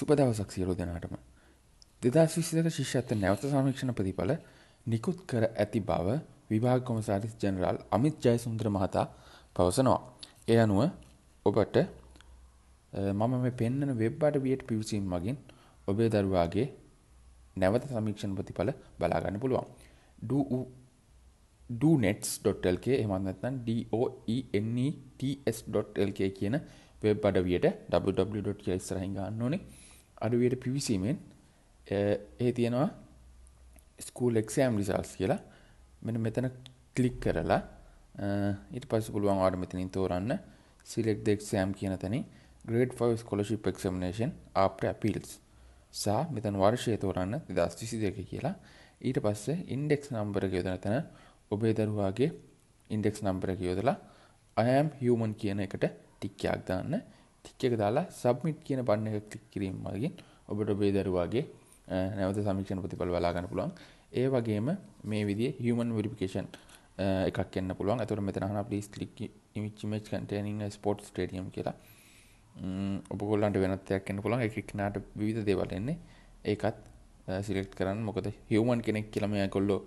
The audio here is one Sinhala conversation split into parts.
සුප දවසක් සියලු දෙනාටම දෙදස් විසිදක ශිෂ්‍යත්ත නැවත සමීක්ෂණ ප්‍රතිඵල නිකුත් කර ඇති බව විභාග කොමසාරිස් ජනරල් අමිත් ජයසුන්ද්‍ර මහතා පවසනවා. එය අනුව ඔබට මම මේ පෙන්නන වෙබ්බට වියට පිවිසීම් මගින් ඔබේ දරුවාගේ නැවත සමීක්ෂණ ප්‍රතිඵල බලාගන්න පුළුවන්. ඩනets.lk එමත්නත්නම් DOENETS.lk කියන වෙබ් අඩවියට w.ක ස්රහින් ගන්න ඕනේ අඩුවයට පිවිසීමෙන් ඒ තියෙනවා ස්කූල් එක්ෂෑම් රිසල්ස් කියලා මෙන මෙතන කලික් කරලා ඊට පස්ස පුළුවන් වාට මෙතනින් තෝරන්න සිලෙක් දෙක්ෂෑම් කියන තැන ග්‍රේඩ් 5 ස්කොලශිප් එක්ෂම්නේෂන් ආප්ට අපිල්ස් සා මෙතන් වර්ෂය තෝරන්න දෙදස් විසි දෙක කියලා ඊට පස්සේ ඉන්ඩෙක්ස් නම්බර යොදන තැන ඔබේ දරුවාගේ ඉන්ඩෙක්ස් නම්බර යොදලා අයම් හමන් කියන එකට ටික්්‍යයක් දාන්න ටික් එක දාලා සබ්මිට් කියන බටන් එක ක්ලික් කිරීම මගින් ඔබට ඔබේ දරුවාගේ නැවත සමීක්ෂණ ප්‍රතිඵල බලා ගන්න පුළුවන්. ඒ වගේම මේ විදිහේ human verification එකක් එන්න පුළුවන්. ඒතකොට මෙතන අහනවා please click image containing a sports stadium කියලා. ඔබගොල්ලන්ට වෙනත් දෙයක් එන්න පුළුවන්. ඒක එක්කනට විවිධ දේවල් එන්නේ. ඒකත් සිලෙක්ට් කරන්න මොකද හියුමන් කෙනෙක් කියලා මේගොල්ලෝ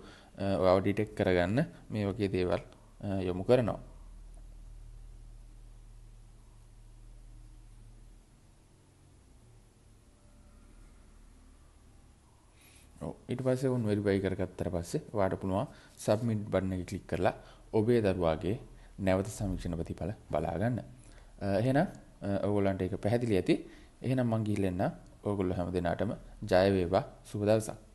ඔයාව ඩිටෙක්ට් කරගන්න මේ වගේ දේවල් යොමු කරනවා. ඉට පස උන් වැරිබයි කරගත්තර පස්සේ වාට පුළුවන් සබ්මිට් බන්න එක කලික් කරලා ඔබේ දරුවාගේ නැවත සමීක්ෂණ ප්‍රතිඵල බලාගන්න එහෙන ඔගොලන්ට එක පැහැදිලි ඇති එහෙනම් මංගිල්ලෙන්න ඕගොල්ල හැම දෙනාටම ජයවේවා සුබදවසක්